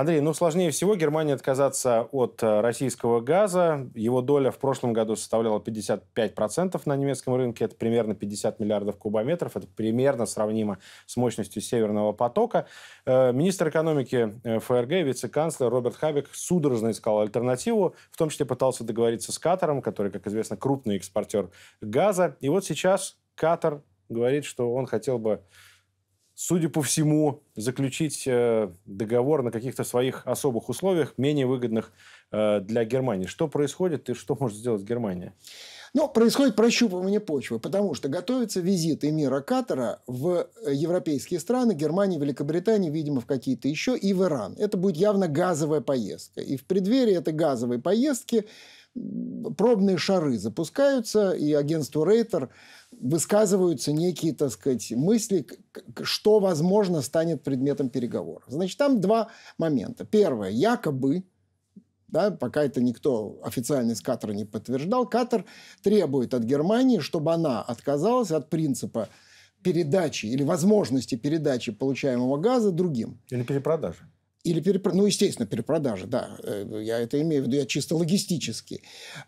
Андрей, ну сложнее всего Германии отказаться от э, российского газа. Его доля в прошлом году составляла 55% на немецком рынке. Это примерно 50 миллиардов кубометров. Это примерно сравнимо с мощностью Северного потока. Э, министр экономики э, ФРГ, вице-канцлер Роберт Хабек судорожно искал альтернативу. В том числе пытался договориться с Катаром, который, как известно, крупный экспортер газа. И вот сейчас Катар говорит, что он хотел бы судя по всему, заключить э, договор на каких-то своих особых условиях, менее выгодных э, для Германии. Что происходит и что может сделать Германия? Но ну, происходит прощупывание почвы, потому что готовятся визиты мира Катара в э, европейские страны, Германии, Великобритании, видимо, в какие-то еще, и в Иран. Это будет явно газовая поездка. И в преддверии этой газовой поездки пробные шары запускаются, и агентство Рейтер высказываются некие, так сказать, мысли, что, возможно, станет предметом переговоров. Значит, там два момента. Первое, якобы, да, пока это никто официально из Катара не подтверждал, Катар требует от Германии, чтобы она отказалась от принципа передачи или возможности передачи получаемого газа другим. Или перепродажи. Или перепро... Ну, естественно, перепродажи, да. Э, я это имею в виду, я чисто логистически.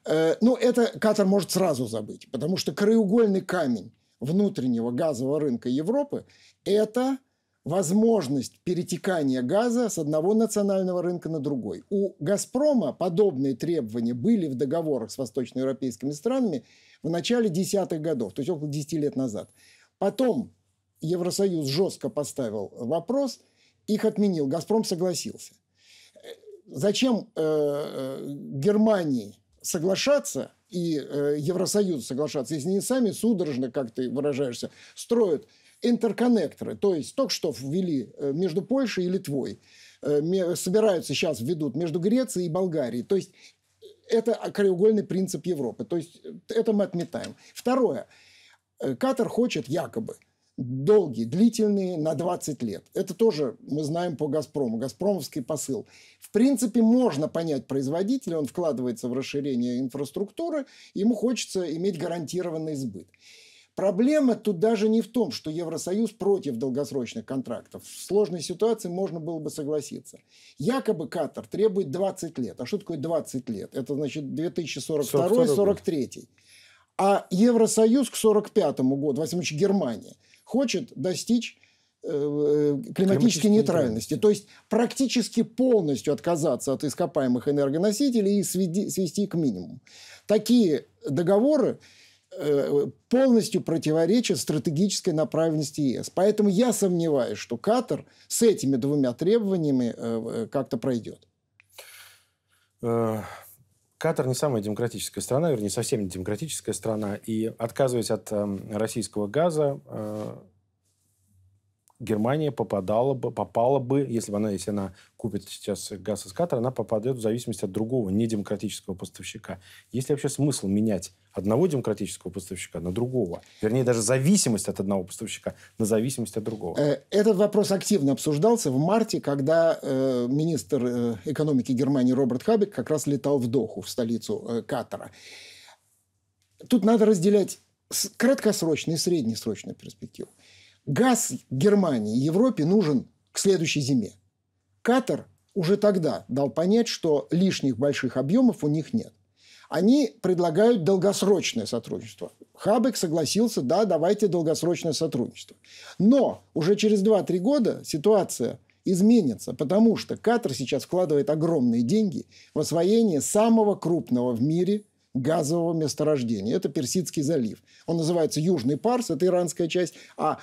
Э, ну, это Катар может сразу забыть, потому что краеугольный камень внутреннего газового рынка Европы – это возможность перетекания газа с одного национального рынка на другой. У «Газпрома» подобные требования были в договорах с восточноевропейскими странами в начале десятых годов, то есть около 10 лет назад. Потом Евросоюз жестко поставил вопрос – их отменил. «Газпром» согласился. Зачем э, э, Германии соглашаться и э, Евросоюзу соглашаться, если они сами судорожно, как ты выражаешься, строят интерконнекторы, то есть только что ввели э, между Польшей и Литвой, э, собираются сейчас введут между Грецией и Болгарией. То есть это краеугольный принцип Европы. То есть это мы отметаем. Второе. Э, Катар хочет якобы – долгие, длительные, на 20 лет. Это тоже мы знаем по «Газпрому», «Газпромовский посыл». В принципе, можно понять производителя, он вкладывается в расширение инфраструктуры, ему хочется иметь гарантированный сбыт. Проблема тут даже не в том, что Евросоюз против долгосрочных контрактов. В сложной ситуации можно было бы согласиться. Якобы Катар требует 20 лет. А что такое 20 лет? Это значит 2042-43. А Евросоюз к 45 году, во всяком Германия – хочет достичь э, э, климатической, нейтральности. То есть практически полностью отказаться от ископаемых энергоносителей и сведи, свести к минимуму. Такие договоры э, полностью противоречат стратегической направленности ЕС. Поэтому я сомневаюсь, что Катар с этими двумя требованиями как-то пройдет. Катар не самая демократическая страна, вернее, совсем не демократическая страна, и отказываясь от э, российского газа, э, Германия попадала бы, попала бы, если бы она, если она купит сейчас газ из Катара, она попадет в зависимость от другого недемократического поставщика. Есть ли вообще смысл менять одного демократического поставщика на другого? Вернее, даже зависимость от одного поставщика на зависимость от другого. Э, этот вопрос активно обсуждался в марте, когда э, министр э, экономики Германии Роберт Хабек как раз летал в Доху, в столицу э, Катара. Тут надо разделять краткосрочную и среднесрочную перспективу. Газ Германии и Европе нужен к следующей зиме. Катар уже тогда дал понять, что лишних больших объемов у них нет. Они предлагают долгосрочное сотрудничество. Хабек согласился, да, давайте долгосрочное сотрудничество. Но уже через 2-3 года ситуация изменится, потому что Катар сейчас вкладывает огромные деньги в освоение самого крупного в мире газового месторождения. Это Персидский залив. Он называется Южный Парс, это иранская часть, а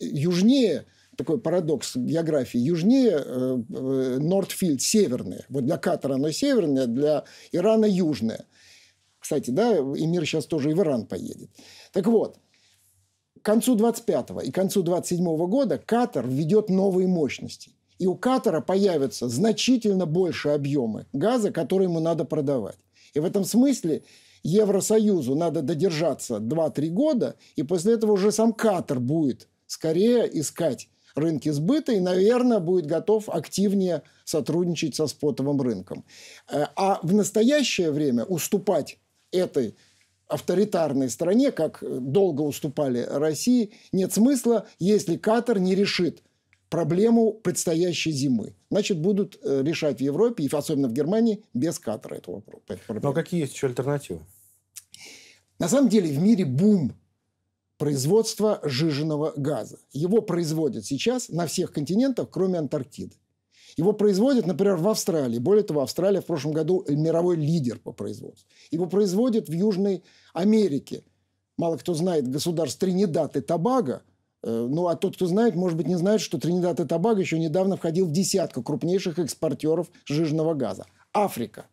южнее такой парадокс географии. Южнее э, э Нордфильд северное. Вот для Катара оно северное, для Ирана южное. Кстати, да, Эмир сейчас тоже и в Иран поедет. Так вот, к концу 25-го и к концу 27-го года Катар введет новые мощности. И у Катара появятся значительно больше объемы газа, которые ему надо продавать. И в этом смысле Евросоюзу надо додержаться 2-3 года, и после этого уже сам Катар будет скорее искать рынки сбыта и, наверное, будет готов активнее сотрудничать со спотовым рынком. Э, а в настоящее время уступать этой авторитарной стране, как долго уступали России, нет смысла, если Катар не решит проблему предстоящей зимы. Значит, будут э, решать в Европе, и особенно в Германии, без Катара этого вопрос. Но какие есть еще альтернативы? На самом деле в мире бум производства жиженного газа. Его производят сейчас на всех континентах, кроме Антарктиды. Его производят, например, в Австралии. Более того, Австралия в прошлом году мировой лидер по производству. Его производят в Южной Америке. Мало кто знает государств Тринидад и Тобаго. Э, ну, а тот, кто знает, может быть, не знает, что Тринидад и Тобаго еще недавно входил в десятку крупнейших экспортеров жиженного газа. Африка.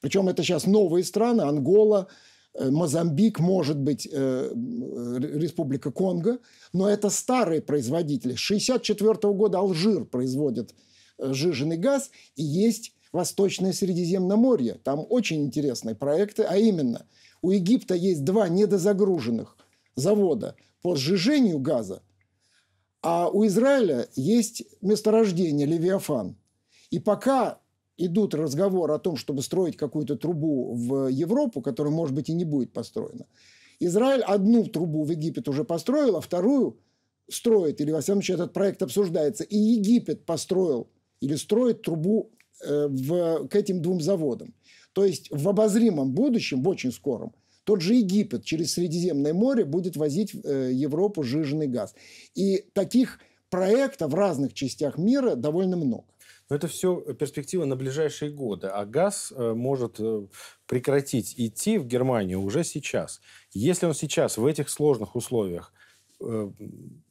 Причем это сейчас новые страны. Ангола, Э, Мозамбик, может быть, э, э, Республика Конго, но это старые производители. С 1964 года Алжир производит жиженый газ, и есть Восточное Средиземноморье. Там очень интересные проекты, а именно у Египта есть два недозагруженных завода по сжижению газа, а у Израиля есть месторождение Левиафан. И пока идут разговоры о том, чтобы строить какую-то трубу в Европу, которая, может быть, и не будет построена. Израиль одну трубу в Египет уже построил, а вторую строит, или, во всяком случае, этот проект обсуждается. И Египет построил или строит трубу э, в, к этим двум заводам. То есть в обозримом будущем, в очень скором, тот же Египет через Средиземное море будет возить в э, Европу жиженый газ. И таких проектов в разных частях мира довольно много. Но это все э, перспектива на ближайшие годы. А газ э, может э, прекратить идти в Германию уже сейчас. Если он сейчас в этих сложных условиях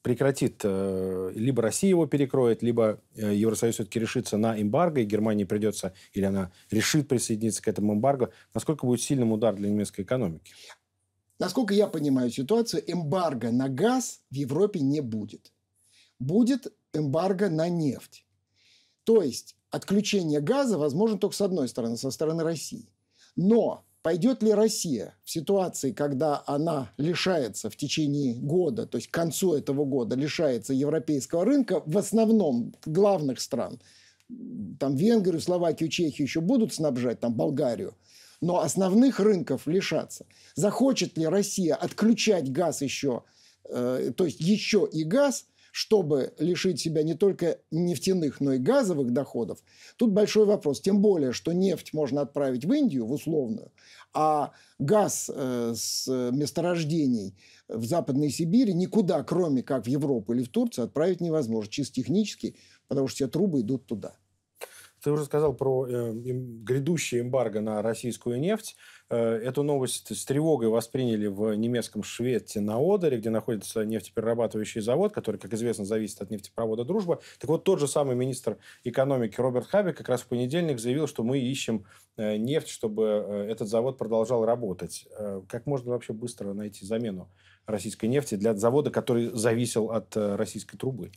прекратит, либо Россия его перекроет, либо Евросоюз все-таки решится на эмбарго, и Германии придется, или она решит присоединиться к этому эмбарго, насколько будет сильным удар для немецкой экономики? Насколько я понимаю ситуацию, эмбарго на газ в Европе не будет. Будет эмбарго на нефть. То есть отключение газа возможно только с одной стороны, со стороны России. Но пойдет ли Россия в ситуации, когда она лишается в течение года, то есть к концу этого года лишается европейского рынка, в основном главных стран, там Венгрию, Словакию, Чехию еще будут снабжать, там Болгарию, но основных рынков лишаться. Захочет ли Россия отключать газ еще, э, то есть еще и газ – чтобы лишить себя не только нефтяных, но и газовых доходов, тут большой вопрос. Тем более, что нефть можно отправить в Индию, в условную, а газ э, с месторождений в Западной Сибири никуда, кроме как в Европу или в Турцию, отправить невозможно, чисто технически, потому что все трубы идут туда. Ты уже сказал про э, грядущее эмбарго на российскую нефть. Э, эту новость с тревогой восприняли в немецком Швете на Одере, где находится нефтеперерабатывающий завод, который, как известно, зависит от нефтепровода «Дружба». Так вот, тот же самый министр экономики Роберт Хаби как раз в понедельник заявил, что мы ищем э, нефть, чтобы э, этот завод продолжал работать. Э, как можно вообще быстро найти замену российской нефти для завода, который зависел от э, российской трубы?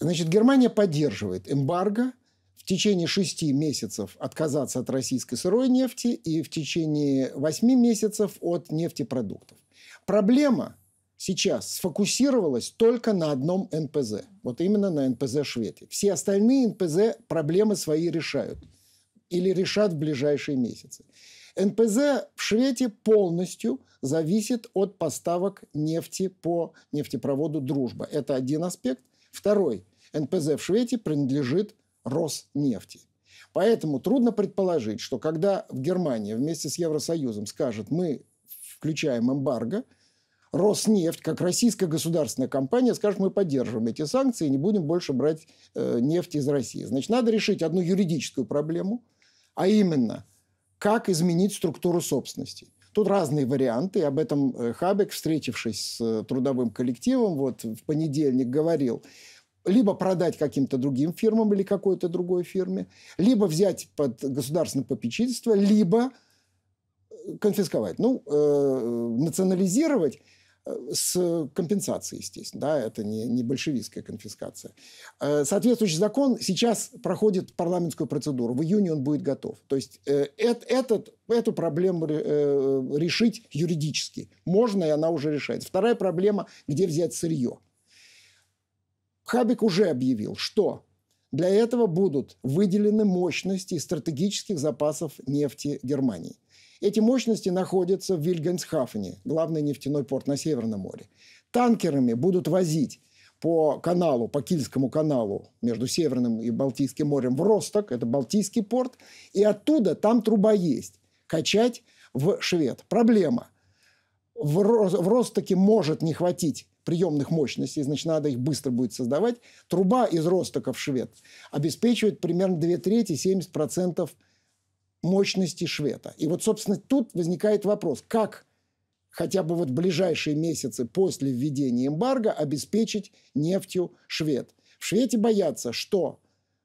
Значит, Германия поддерживает эмбарго – в течение шести месяцев отказаться от российской сырой нефти и в течение восьми месяцев от нефтепродуктов. Проблема сейчас сфокусировалась только на одном НПЗ. Вот именно на НПЗ Швеции. Все остальные НПЗ проблемы свои решают. Или решат в ближайшие месяцы. НПЗ в Швеции полностью зависит от поставок нефти по нефтепроводу «Дружба». Это один аспект. Второй. НПЗ в Швеции принадлежит Роснефти. Поэтому трудно предположить, что когда в Германии вместе с Евросоюзом скажет, мы включаем эмбарго, Роснефть, как российская государственная компания, скажет, мы поддерживаем эти санкции и не будем больше брать э, нефть из России. Значит, надо решить одну юридическую проблему, а именно, как изменить структуру собственности. Тут разные варианты. Об этом э, Хабек, встретившись с э, трудовым коллективом, вот в понедельник говорил либо продать каким-то другим фирмам или какой-то другой фирме, либо взять под государственное попечительство, либо э, конфисковать. Ну, э, национализировать э, с компенсацией, естественно, да, это не, не большевистская конфискация. Э, соответствующий закон сейчас проходит парламентскую процедуру, в июне он будет готов. То есть э, этот, эту проблему решить юридически можно, и она уже решается. Вторая проблема, где взять сырье – Хабик уже объявил, что для этого будут выделены мощности стратегических запасов нефти Германии. Эти мощности находятся в Вильгенсхафене, главный нефтяной порт на Северном море. Танкерами будут возить по каналу, по Кильскому каналу между Северным и Балтийским морем в Росток, это Балтийский порт, и оттуда там труба есть, качать в Швед. Проблема. В, в Ростоке может не хватить приемных мощностей, значит, надо их быстро будет создавать. Труба из Ростоков швед обеспечивает примерно 2 трети, 70% мощности швета. И вот, собственно, тут возникает вопрос, как хотя бы вот ближайшие месяцы после введения эмбарго обеспечить нефтью швед. В Шведе боятся, что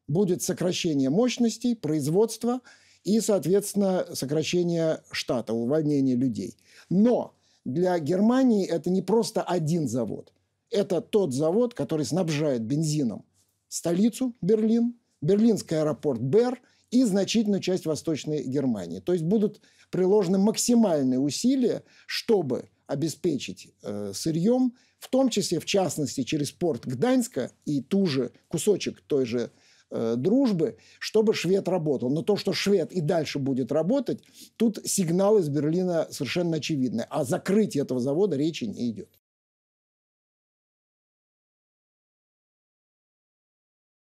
будет сокращение мощностей, производства и, соответственно, сокращение штата, увольнение людей. Но для Германии это не просто один завод. Это тот завод, который снабжает бензином столицу Берлин, берлинский аэропорт Бер и значительную часть Восточной Германии. То есть будут приложены максимальные усилия, чтобы обеспечить э, сырьем, в том числе, в частности, через порт Гданьска и ту же кусочек той же Э, дружбы, чтобы швед работал. Но то, что швед и дальше будет работать, тут сигнал из Берлина совершенно очевидный. О а закрытии этого завода речи не идет.